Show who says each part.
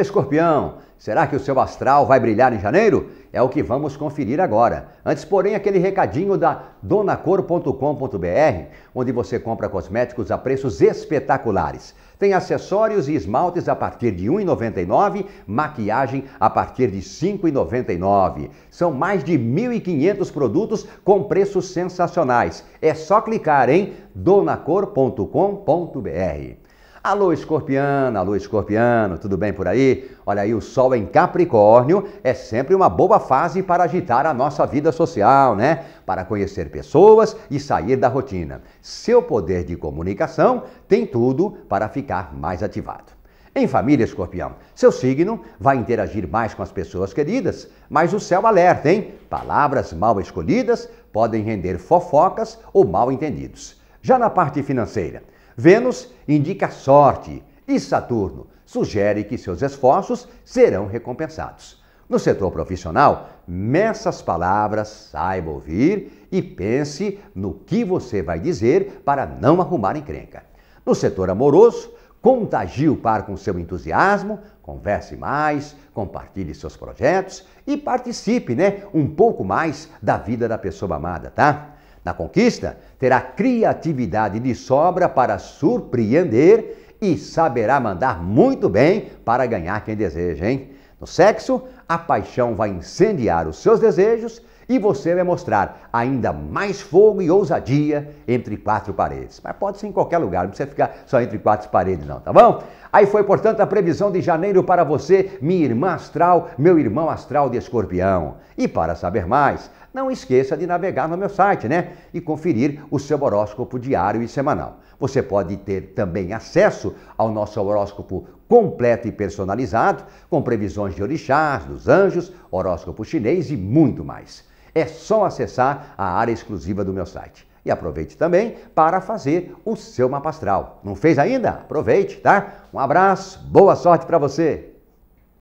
Speaker 1: Escorpião, será que o seu astral vai brilhar em janeiro? É o que vamos conferir agora. Antes, porém, aquele recadinho da donacor.com.br, onde você compra cosméticos a preços espetaculares. Tem acessórios e esmaltes a partir de R$ 1,99, maquiagem a partir de R$ 5,99. São mais de 1.500 produtos com preços sensacionais. É só clicar em donacor.com.br. Alô, Escorpião, alô, escorpiano, tudo bem por aí? Olha aí, o Sol em Capricórnio é sempre uma boa fase para agitar a nossa vida social, né? Para conhecer pessoas e sair da rotina. Seu poder de comunicação tem tudo para ficar mais ativado. Em família, escorpião, seu signo vai interagir mais com as pessoas queridas, mas o céu alerta, hein? Palavras mal escolhidas podem render fofocas ou mal entendidos. Já na parte financeira, Vênus indica sorte e Saturno sugere que seus esforços serão recompensados. No setor profissional, meça as palavras, saiba ouvir e pense no que você vai dizer para não arrumar encrenca. No setor amoroso, contagie o par com seu entusiasmo, converse mais, compartilhe seus projetos e participe, né, um pouco mais da vida da pessoa amada, tá? Na conquista, terá criatividade de sobra para surpreender e saberá mandar muito bem para ganhar quem deseja, hein? No sexo, a paixão vai incendiar os seus desejos e você vai mostrar ainda mais fogo e ousadia entre quatro paredes. Mas pode ser em qualquer lugar, não precisa ficar só entre quatro paredes, não, tá bom? Aí foi, portanto, a previsão de janeiro para você, minha irmã astral, meu irmão astral de escorpião. E para saber mais, não esqueça de navegar no meu site, né? E conferir o seu horóscopo diário e semanal. Você pode ter também acesso ao nosso horóscopo completo e personalizado, com previsões de orixás, dos anjos, horóscopo chinês e muito mais. É só acessar a área exclusiva do meu site. E aproveite também para fazer o seu mapa astral. Não fez ainda? Aproveite, tá? Um abraço, boa sorte para você!